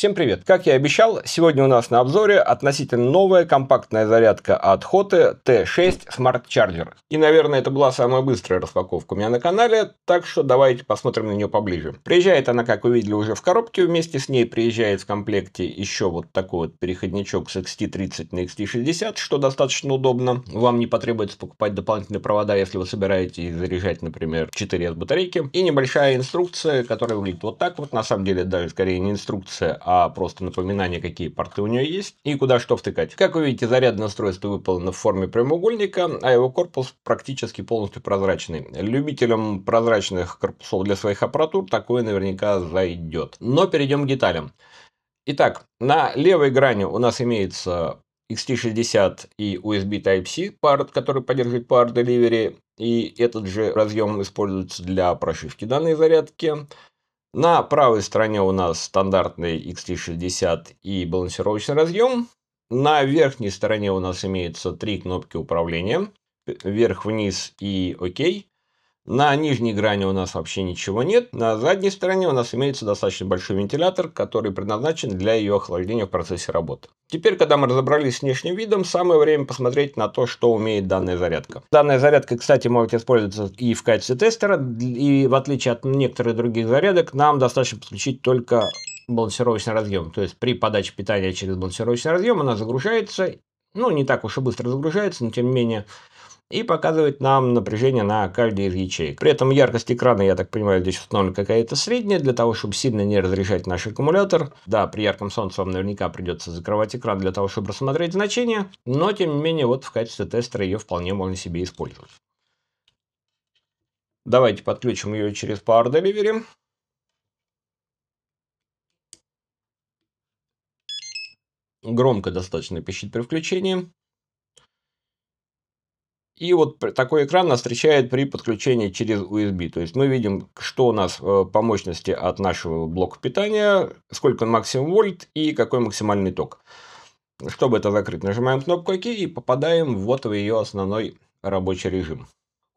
Всем привет! Как я и обещал, сегодня у нас на обзоре относительно новая компактная зарядка от Hote T6 Smart Charger. И, наверное, это была самая быстрая распаковка у меня на канале, так что давайте посмотрим на нее поближе. Приезжает она, как вы видели, уже в коробке, вместе с ней приезжает в комплекте еще вот такой вот переходничок с XT30 на XT60, что достаточно удобно. Вам не потребуется покупать дополнительные провода, если вы собираетесь заряжать, например, 4S батарейки. И небольшая инструкция, которая выглядит вот так вот, на самом деле даже скорее не инструкция, а а просто напоминание, какие порты у нее есть и куда что втыкать. Как вы видите, зарядное устройство выполнено в форме прямоугольника, а его корпус практически полностью прозрачный. Любителям прозрачных корпусов для своих аппаратур такое наверняка зайдет. Но перейдем к деталям. Итак, на левой грани у нас имеется XT60 и USB Type-C порт, который поддерживает Power Delivery, и этот же разъем используется для прошивки данной зарядки. На правой стороне у нас стандартный X360 и балансировочный разъем. На верхней стороне у нас имеются три кнопки управления. Э, Вверх, вниз и ОК. На нижней грани у нас вообще ничего нет. На задней стороне у нас имеется достаточно большой вентилятор, который предназначен для ее охлаждения в процессе работы. Теперь, когда мы разобрались с внешним видом, самое время посмотреть на то, что умеет данная зарядка. Данная зарядка, кстати, может использоваться и в качестве тестера, и в отличие от некоторых других зарядок, нам достаточно подключить только балансировочный разъем. То есть при подаче питания через балансировочный разъем она загружается, ну не так уж и быстро загружается, но тем не менее и показывает нам напряжение на каждой из ячеек. При этом яркость экрана, я так понимаю, здесь установлена какая-то средняя, для того, чтобы сильно не разряжать наш аккумулятор. Да, при ярком солнце вам наверняка придется закрывать экран для того, чтобы рассмотреть значение, но тем не менее, вот в качестве тестера ее вполне можно себе использовать. Давайте подключим ее через Power Delivery. Громко достаточно пищит при включении. И вот такой экран нас встречает при подключении через USB. То есть мы видим, что у нас э, по мощности от нашего блока питания, сколько максимум вольт и какой максимальный ток. Чтобы это закрыть, нажимаем кнопку ОК и попадаем вот в ее основной рабочий режим.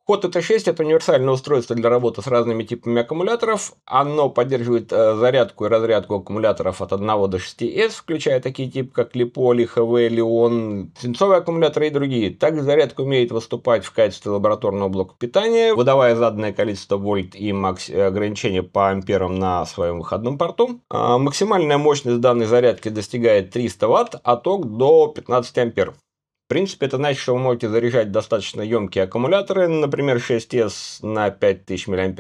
Ход ТТ-6 это универсальное устройство для работы с разными типами аккумуляторов. Оно поддерживает э, зарядку и разрядку аккумуляторов от 1 до 6S, включая такие типы, как Липо, ХВ, Леон, свинцовые аккумуляторы и другие. Также зарядка умеет выступать в качестве лабораторного блока питания, выдавая заданное количество вольт и макс... Э, ограничения по амперам на своем выходном порту. А максимальная мощность данной зарядки достигает 300 Вт, а ток до 15 ампер. В принципе, это значит, что вы можете заряжать достаточно емкие аккумуляторы, например, 6S на 5000 мАч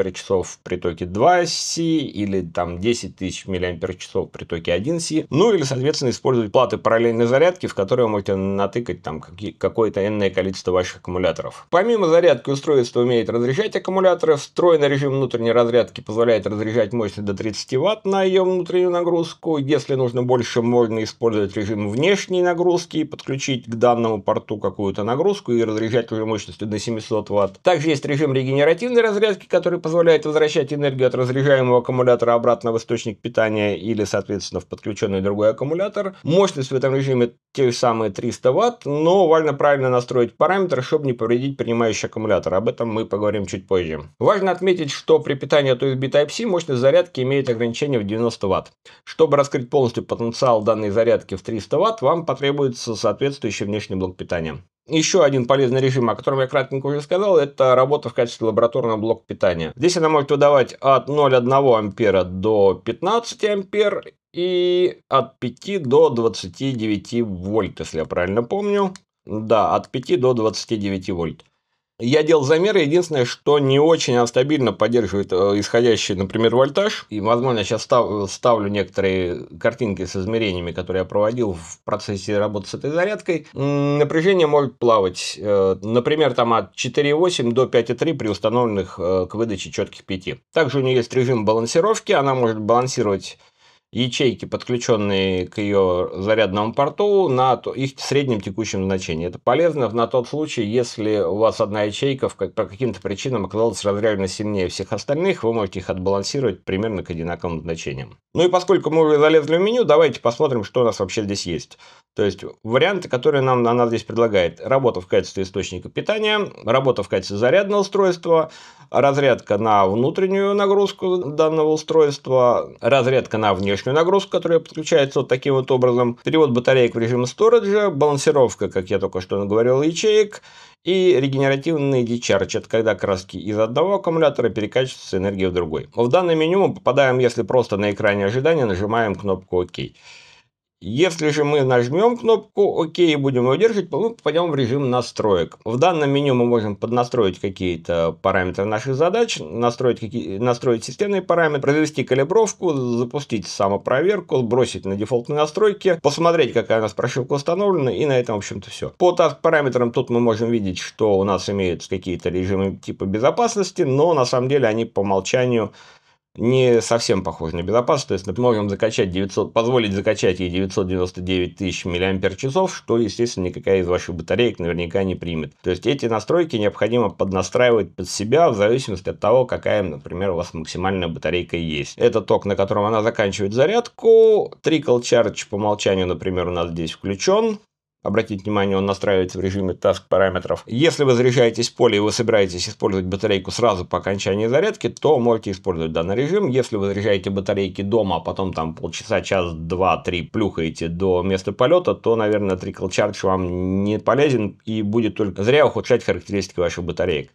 при токе 2C или там 10 тысяч мАч при токе 1C, ну или, соответственно, использовать платы параллельной зарядки, в которые вы можете натыкать там какое-то энное количество ваших аккумуляторов. Помимо зарядки устройство умеет разряжать аккумуляторы, встроенный режим внутренней разрядки позволяет разряжать мощность до 30 Вт на ее внутреннюю нагрузку, если нужно больше, можно использовать режим внешней нагрузки и подключить к данному самому порту какую-то нагрузку и разряжатель мощностью до 700 Вт. Также есть режим регенеративной разрядки, который позволяет возвращать энергию от разряжаемого аккумулятора обратно в источник питания или, соответственно, в подключенный другой аккумулятор. Мощность в этом режиме те же самые 300 Вт, но важно правильно настроить параметры, чтобы не повредить принимающий аккумулятор. Об этом мы поговорим чуть позже. Важно отметить, что при питании от USB Type-C мощность зарядки имеет ограничение в 90 Вт. Чтобы раскрыть полностью потенциал данной зарядки в 300 Вт, вам потребуется соответствующий внешний блок блок питания. Еще один полезный режим, о котором я кратенько уже сказал, это работа в качестве лабораторного блока питания. Здесь она может выдавать от 0,1 ампера до 15 ампер и от 5 до 29 вольт, если я правильно помню. Да, от 5 до 29 вольт. Я делал замеры, единственное, что не очень а стабильно поддерживает э, исходящий, например, вольтаж. И, возможно, я сейчас ставлю некоторые картинки с измерениями, которые я проводил в процессе работы с этой зарядкой. Напряжение может плавать, э, например, там от 4,8 до 5,3 при установленных э, к выдаче четких 5. Также у нее есть режим балансировки, она может балансировать ячейки, подключенные к ее зарядному порту, на их среднем текущем значении. Это полезно на тот случай, если у вас одна ячейка по каким-то причинам оказалась разрядно сильнее всех остальных, вы можете их отбалансировать примерно к одинаковым значениям. Ну и поскольку мы уже залезли в меню, давайте посмотрим, что у нас вообще здесь есть. То есть варианты, которые нам она здесь предлагает. Работа в качестве источника питания, работа в качестве зарядного устройства, разрядка на внутреннюю нагрузку данного устройства, разрядка на внешнюю нагрузку, которая подключается вот таким вот образом, перевод батареек в режим сториджа, балансировка, как я только что говорил, ячеек и регенеративный дичардж, это когда краски из одного аккумулятора перекачиваются энергия в другой. В данное меню мы попадаем, если просто на экране ожидания нажимаем кнопку ОК. OK. Если же мы нажмем кнопку ОК и будем его держать, мы попадем в режим настроек. В данном меню мы можем поднастроить какие-то параметры наших задач, настроить, какие, настроить системные параметры, провести калибровку, запустить самопроверку, бросить на дефолтные настройки, посмотреть, какая у нас прошивка установлена, и на этом, в общем-то, все. По task параметрам тут мы можем видеть, что у нас имеются какие-то режимы типа безопасности, но на самом деле они по умолчанию не совсем похож на безопасность. То есть, мы можем закачать 900, позволить закачать ей 999 тысяч миллиампер часов, что, естественно, никакая из ваших батареек наверняка не примет. То есть, эти настройки необходимо поднастраивать под себя в зависимости от того, какая, например, у вас максимальная батарейка есть. Это ток, на котором она заканчивает зарядку. Trickle Charge по умолчанию, например, у нас здесь включен. Обратите внимание, он настраивается в режиме task параметров. Если вы заряжаетесь в поле и вы собираетесь использовать батарейку сразу по окончании зарядки, то можете использовать данный режим. Если вы заряжаете батарейки дома, а потом там полчаса, час, два, три плюхаете до места полета, то, наверное, trickle charge вам не полезен и будет только зря ухудшать характеристики ваших батареек.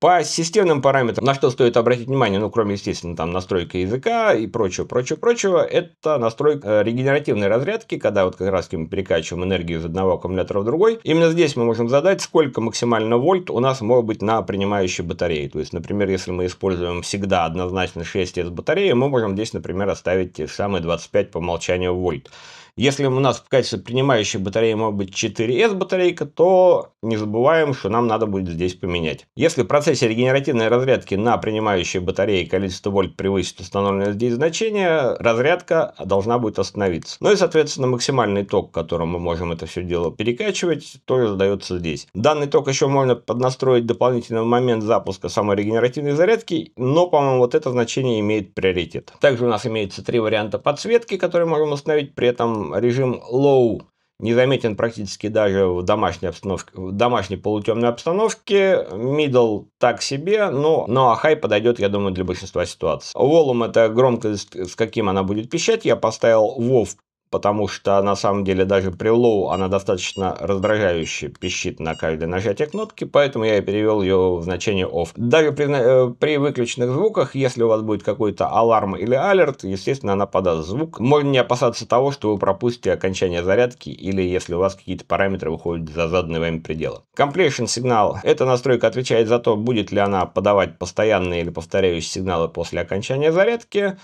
По системным параметрам, на что стоит обратить внимание, ну, кроме, естественно, там настройки языка и прочего, прочего, прочего, это настройка э, регенеративной разрядки, когда вот как раз мы перекачиваем энергию из одного аккумулятора в другой. Именно здесь мы можем задать, сколько максимально вольт у нас может быть на принимающей батарее. То есть, например, если мы используем всегда однозначно 6 с батареи, мы можем здесь, например, оставить те самые 25 по умолчанию вольт. Если у нас в качестве принимающей батареи может быть 4S батарейка, то не забываем, что нам надо будет здесь поменять. Если процесс процессе регенеративной разрядки на принимающей батарее количество вольт превысит установленное здесь значение, разрядка должна будет остановиться. Ну и, соответственно, максимальный ток, которым мы можем это все дело перекачивать, тоже задается здесь. Данный ток еще можно поднастроить дополнительно в момент запуска самой регенеративной зарядки, но, по-моему, вот это значение имеет приоритет. Также у нас имеется три варианта подсветки, которые можем установить, при этом режим Low незаметен практически даже в домашней обстановке, в домашней полутемной обстановке. Мидл так себе, но но а хай подойдет, я думаю, для большинства ситуаций. Волум это громкость, с каким она будет пищать. Я поставил вов потому что на самом деле даже при лоу она достаточно раздражающе пищит на каждое нажатие кнопки, поэтому я и перевел ее в значение off. Даже при, э, при выключенных звуках, если у вас будет какой-то аларм или алерт, естественно, она подаст звук. Можно не опасаться того, что вы пропустите окончание зарядки или если у вас какие-то параметры выходят за заданные вами пределы. Completion сигнал. Эта настройка отвечает за то, будет ли она подавать постоянные или повторяющие сигналы после окончания зарядки.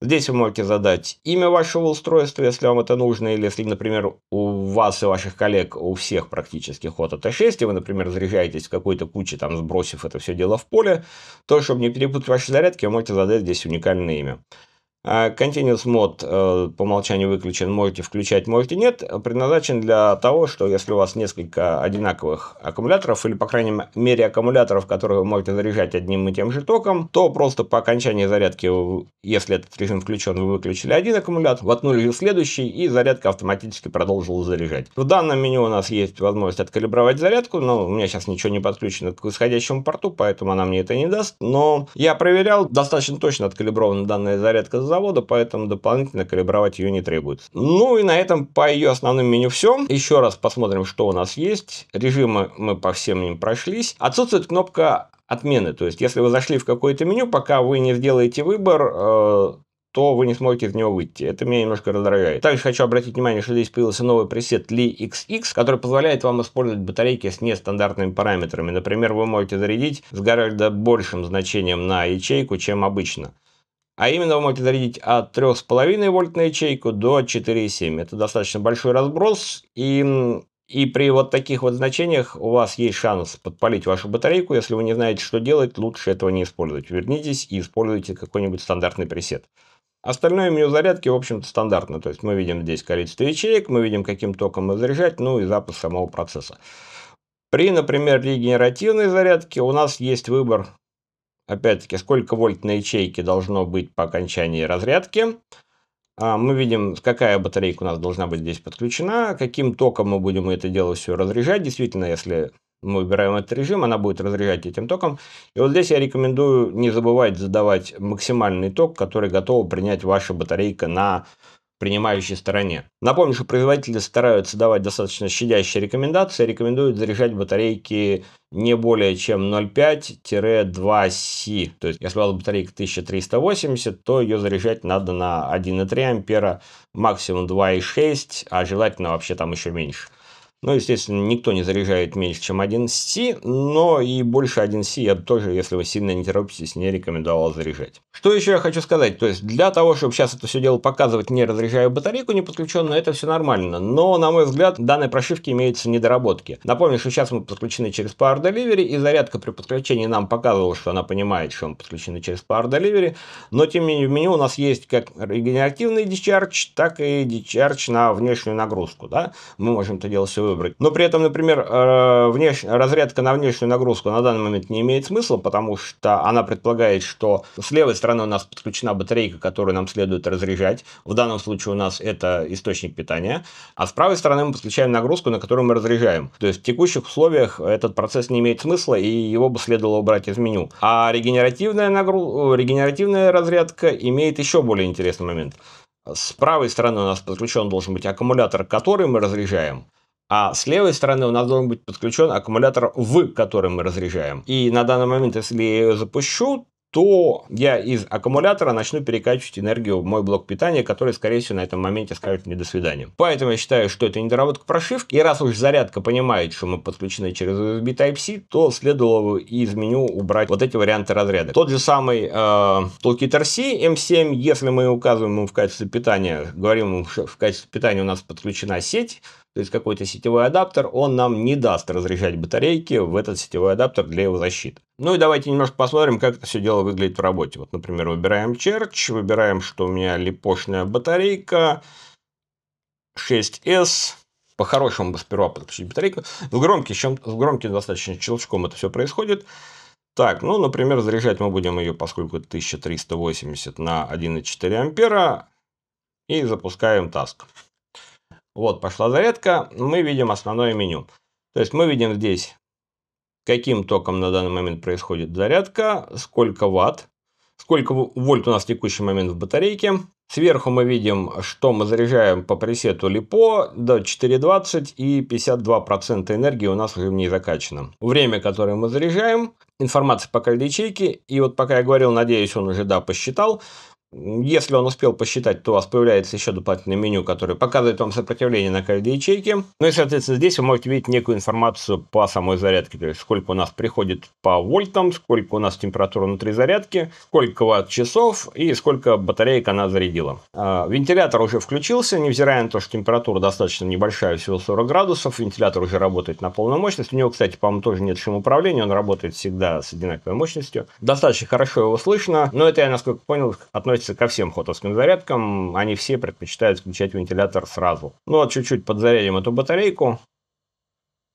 Здесь вы можете задать имя вашего устройства, если вам это нужно, или если, например, у вас и ваших коллег у всех практически ход от 6 и вы, например, заряжаетесь в какой-то куче, там, сбросив это все дело в поле, то, чтобы не перепутать ваши зарядки, вы можете задать здесь уникальное имя. А, continuous мод э, по умолчанию выключен, можете включать, можете нет. Предназначен для того, что если у вас несколько одинаковых аккумуляторов, или по крайней мере аккумуляторов, которые вы можете заряжать одним и тем же током, то просто по окончании зарядки, если этот режим включен, вы выключили один аккумулятор, воткнули следующий, и зарядка автоматически продолжила заряжать. В данном меню у нас есть возможность откалибровать зарядку, но у меня сейчас ничего не подключено к исходящему порту, поэтому она мне это не даст. Но я проверял, достаточно точно откалибрована данная зарядка завода, поэтому дополнительно калибровать ее не требуется. Ну и на этом по ее основным меню все. Еще раз посмотрим, что у нас есть. Режимы мы по всем ним прошлись. Отсутствует кнопка отмены. То есть, если вы зашли в какое-то меню, пока вы не сделаете выбор, э, то вы не сможете из него выйти. Это меня немножко раздражает. Также хочу обратить внимание, что здесь появился новый пресет LiXX, который позволяет вам использовать батарейки с нестандартными параметрами. Например, вы можете зарядить с гораздо большим значением на ячейку, чем обычно. А именно вы можете зарядить от 3,5 вольт на ячейку до 4,7. Это достаточно большой разброс. И, и при вот таких вот значениях у вас есть шанс подпалить вашу батарейку. Если вы не знаете, что делать, лучше этого не использовать. Вернитесь и используйте какой-нибудь стандартный пресет. Остальное меню зарядки, в общем-то, стандартно. То есть мы видим здесь количество ячеек, мы видим, каким током их заряжать, ну и запуск самого процесса. При, например, регенеративной зарядке у нас есть выбор опять-таки, сколько вольт на ячейке должно быть по окончании разрядки. А, мы видим, какая батарейка у нас должна быть здесь подключена, каким током мы будем это дело все разряжать. Действительно, если мы выбираем этот режим, она будет разряжать этим током. И вот здесь я рекомендую не забывать задавать максимальный ток, который готова принять ваша батарейка на принимающей стороне. Напомню, что производители стараются давать достаточно щадящие рекомендации, рекомендуют заряжать батарейки не более чем 05 2 c То есть, если у вас батарейка 1380, то ее заряжать надо на 1,3 ампера, максимум 2,6, а желательно вообще там еще меньше. Ну, естественно, никто не заряжает меньше, чем 1C, но и больше 1C я тоже, если вы сильно не торопитесь, не рекомендовал заряжать. Что еще я хочу сказать, то есть для того, чтобы сейчас это все дело показывать, не разряжая батарейку не подключенную, это все нормально, но, на мой взгляд, в данной прошивке имеются недоработки. Напомню, что сейчас мы подключены через Power Delivery, и зарядка при подключении нам показывала, что она понимает, что мы подключены через Power Delivery, но, тем не менее, в меню у нас есть как регенеративный дичардж, так и дичардж на внешнюю нагрузку, да, мы можем это делать все выбрать. Но при этом, например, э, внеш... разрядка на внешнюю нагрузку на данный момент не имеет смысла, потому что она предполагает, что с левой стороны у нас подключена батарейка, которую нам следует разряжать. В данном случае у нас это источник питания. А с правой стороны мы подключаем нагрузку, на которую мы разряжаем. То есть в текущих условиях этот процесс не имеет смысла, и его бы следовало убрать из меню. А регенеративная, нагру... регенеративная разрядка имеет еще более интересный момент. С правой стороны у нас подключен должен быть аккумулятор, который мы разряжаем. А с левой стороны у нас должен быть подключен аккумулятор В, который мы разряжаем. И на данный момент, если я ее запущу, то я из аккумулятора начну перекачивать энергию в мой блок питания, который, скорее всего, на этом моменте скажет мне до свидания. Поэтому я считаю, что это недоработка прошивки. И раз уж зарядка понимает, что мы подключены через USB Type-C, то следовало из меню убрать вот эти варианты разряда. Тот же самый э, Toolkit RC M7, если мы указываем ему в качестве питания, говорим что в качестве питания у нас подключена сеть, то есть какой-то сетевой адаптер, он нам не даст разряжать батарейки в этот сетевой адаптер для его защиты. Ну и давайте немножко посмотрим, как это все дело выглядит в работе. Вот, например, выбираем Church, выбираем, что у меня липошная батарейка 6S, по-хорошему бы сперва подключить батарейку. В громкий, в громким достаточно щелчком это все происходит. Так, ну, например, заряжать мы будем ее, поскольку 1380 на 1,4 ампера. И запускаем таск. Вот, пошла зарядка, мы видим основное меню. То есть мы видим здесь, каким током на данный момент происходит зарядка, сколько ватт, сколько вольт у нас в текущий момент в батарейке. Сверху мы видим, что мы заряжаем по пресету LiPo до 4.20 и 52% энергии у нас уже в ней закачано. Время, которое мы заряжаем, информация по каждой ячейке. И вот пока я говорил, надеюсь, он уже да посчитал. Если он успел посчитать, то у вас появляется еще дополнительное меню, которое показывает вам сопротивление на каждой ячейке. Ну и, соответственно, здесь вы можете видеть некую информацию по самой зарядке, то есть сколько у нас приходит по вольтам, сколько у нас температура внутри зарядки, сколько ватт-часов и сколько батареек она зарядила. А, вентилятор уже включился, невзирая на то, что температура достаточно небольшая, всего 40 градусов, вентилятор уже работает на полную мощность. У него, кстати, по-моему, тоже нет шумоуправления, он работает всегда с одинаковой мощностью. Достаточно хорошо его слышно, но это, я, насколько понял, относится относится ко всем хотовским зарядкам. Они все предпочитают включать вентилятор сразу. Ну а чуть-чуть подзарядим эту батарейку.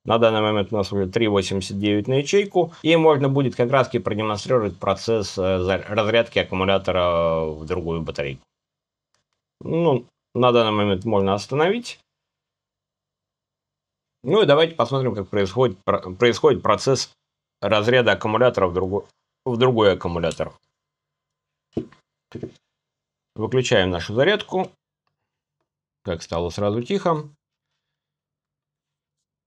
На данный момент у нас уже 3,89 на ячейку. И можно будет как раз продемонстрировать процесс э, разрядки аккумулятора в другую батарейку. Ну, на данный момент можно остановить. Ну и давайте посмотрим, как происходит, происходит процесс разряда аккумулятора в другой, в другой аккумулятор. Выключаем нашу зарядку. Как стало сразу тихо.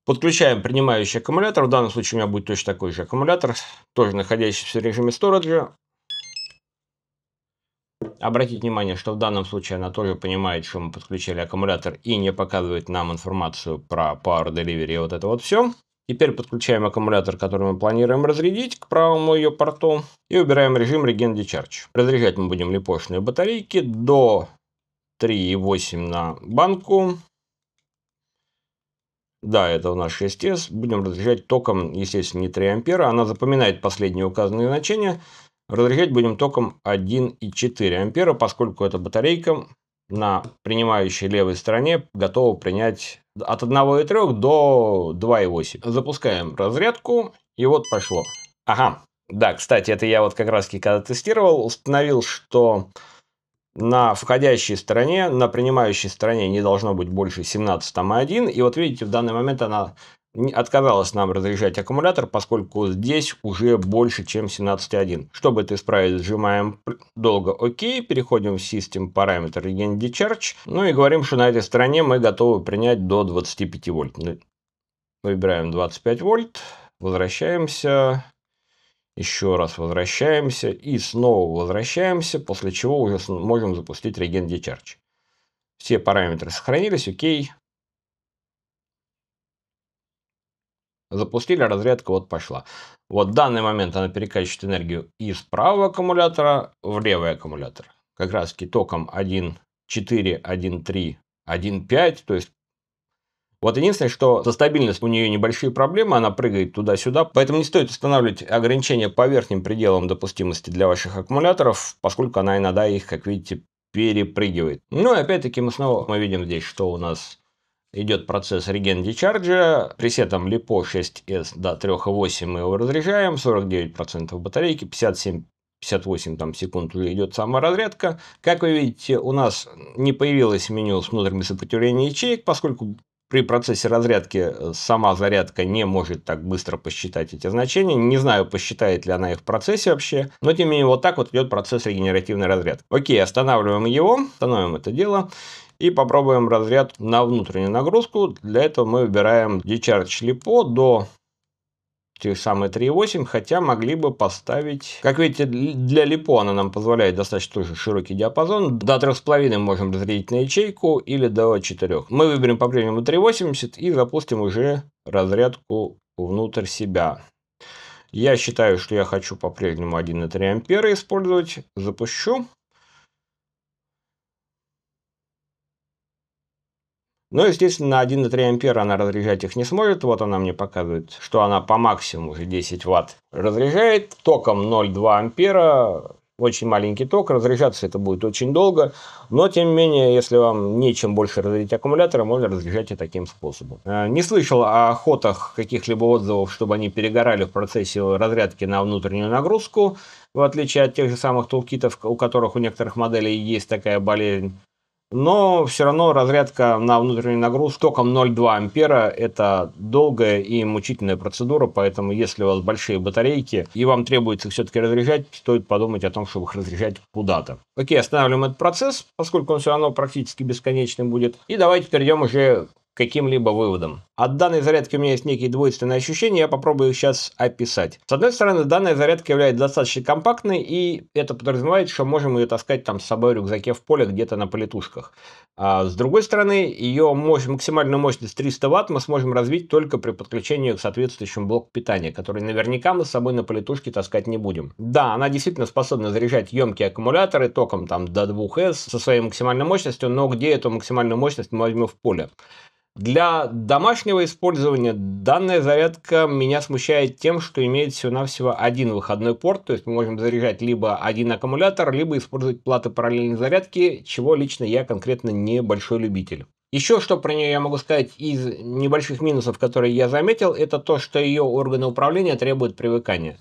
Подключаем принимающий аккумулятор. В данном случае у меня будет точно такой же аккумулятор, тоже находящийся в режиме сториджа. Обратите внимание, что в данном случае она тоже понимает, что мы подключили аккумулятор и не показывает нам информацию про Power Delivery и вот это вот все. Теперь подключаем аккумулятор, который мы планируем разрядить, к правому ее порту и убираем режим Regen Decharge. Разряжать мы будем липошные батарейки до 3,8 на банку. Да, это у нас 6S. Будем разряжать током, естественно, не 3 ампера. Она запоминает последние указанные значения. Разряжать будем током 1,4 ампера, поскольку эта батарейка на принимающей левой стороне готовы принять от 1,3 до 2,8. Запускаем разрядку, и вот пошло. Ага, да, кстати, это я вот как раз когда тестировал, установил, что на входящей стороне, на принимающей стороне не должно быть больше 17,1. И вот видите, в данный момент она отказалась нам разряжать аккумулятор, поскольку здесь уже больше, чем 17.1. Чтобы это исправить, сжимаем долго ОК, переходим в System Parameter Again Decharge, ну и говорим, что на этой стороне мы готовы принять до 25 вольт. Ну, выбираем 25 вольт, возвращаемся, еще раз возвращаемся и снова возвращаемся, после чего уже можем запустить реген Decharge. Все параметры сохранились, окей. Запустили, разрядка вот пошла. Вот в данный момент она перекачивает энергию из правого аккумулятора в левый аккумулятор. Как раз таки током 1.4, 1.3, 1.5. То есть вот единственное, что со стабильностью у нее небольшие проблемы, она прыгает туда-сюда, поэтому не стоит устанавливать ограничения по верхним пределам допустимости для ваших аккумуляторов, поскольку она иногда их, как видите, перепрыгивает. Ну и опять-таки мы снова мы видим здесь, что у нас идет процесс реген дичарджа. Пресетом LiPo 6S до 3,8 мы его разряжаем, 49% батарейки, 57 58 там, секунд уже идет саморазрядка. Как вы видите, у нас не появилось меню с внутренним сопротивлением ячеек, поскольку при процессе разрядки э, сама зарядка не может так быстро посчитать эти значения. Не знаю, посчитает ли она их в процессе вообще, но тем не менее вот так вот идет процесс регенеративной разрядки. Окей, останавливаем его, остановим это дело и попробуем разряд на внутреннюю нагрузку. Для этого мы выбираем Decharge Lipo до те самые 3.8, хотя могли бы поставить... Как видите, для липо она нам позволяет достаточно тоже широкий диапазон. До 3.5 можем разрядить на ячейку или до 4. Мы выберем по-прежнему 3.80 и запустим уже разрядку внутрь себя. Я считаю, что я хочу по-прежнему 1,3 ампера использовать. Запущу. Но, ну, естественно, на 1,3 ампера она разряжать их не сможет. Вот она мне показывает, что она по максимуму уже 10 ватт разряжает. Током 0,2 ампера очень маленький ток, разряжаться это будет очень долго, но тем не менее, если вам нечем больше разрядить аккумуляторы, можно разряжать и таким способом. Э, не слышал о охотах каких-либо отзывов, чтобы они перегорали в процессе разрядки на внутреннюю нагрузку, в отличие от тех же самых тулкитов, у которых у некоторых моделей есть такая болезнь. Но все равно разрядка на внутреннюю нагрузку током 0,2 ампера – это долгая и мучительная процедура, поэтому если у вас большие батарейки и вам требуется все-таки разряжать, стоит подумать о том, чтобы их разряжать куда-то. Окей, останавливаем этот процесс, поскольку он все равно практически бесконечный будет. И давайте перейдем уже каким-либо выводам. От данной зарядки у меня есть некие двойственные ощущения, я попробую их сейчас описать. С одной стороны, данная зарядка является достаточно компактной, и это подразумевает, что можем ее таскать там с собой в рюкзаке в поле где-то на политушках. А с другой стороны, ее мощь, максимальную мощность 300 Вт мы сможем развить только при подключении к соответствующему блоку питания, который наверняка мы с собой на политушке таскать не будем. Да, она действительно способна заряжать емкие аккумуляторы током там до 2С со своей максимальной мощностью, но где эту максимальную мощность мы возьмем в поле? Для домашнего использования данная зарядка меня смущает тем, что имеет всего-навсего один выходной порт, то есть мы можем заряжать либо один аккумулятор, либо использовать платы параллельной зарядки, чего лично я конкретно небольшой любитель. Еще что про нее я могу сказать из небольших минусов, которые я заметил, это то, что ее органы управления требуют привыкания.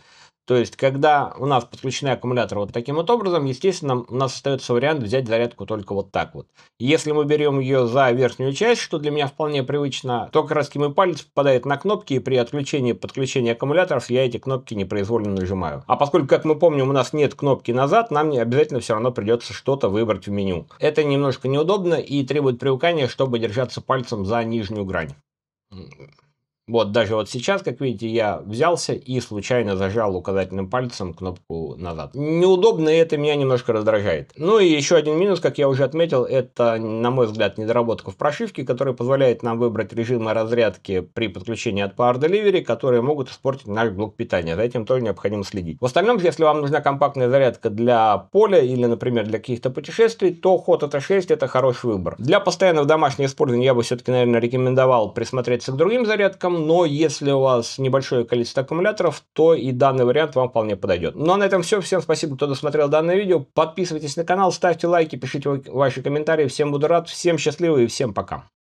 То есть, когда у нас подключены аккумуляторы вот таким вот образом, естественно, у нас остается вариант взять зарядку только вот так вот. Если мы берем ее за верхнюю часть, что для меня вполне привычно, то как раз мой палец попадает на кнопки, и при отключении подключения аккумуляторов я эти кнопки непроизвольно нажимаю. А поскольку, как мы помним, у нас нет кнопки назад, нам не обязательно все равно придется что-то выбрать в меню. Это немножко неудобно и требует привыкания, чтобы держаться пальцем за нижнюю грань. Вот даже вот сейчас, как видите, я взялся и случайно зажал указательным пальцем кнопку назад. Неудобно, и это меня немножко раздражает. Ну и еще один минус, как я уже отметил, это, на мой взгляд, недоработка в прошивке, которая позволяет нам выбрать режимы разрядки при подключении от Power Delivery, которые могут испортить наш блок питания. За этим тоже необходимо следить. В остальном, если вам нужна компактная зарядка для поля или, например, для каких-то путешествий, то Hot это 6 это хороший выбор. Для постоянного домашнего использования я бы все-таки, наверное, рекомендовал присмотреться к другим зарядкам, но если у вас небольшое количество аккумуляторов, то и данный вариант вам вполне подойдет. Ну а на этом все. Всем спасибо, кто досмотрел данное видео. Подписывайтесь на канал, ставьте лайки, пишите ваши комментарии. Всем буду рад, всем счастливы и всем пока.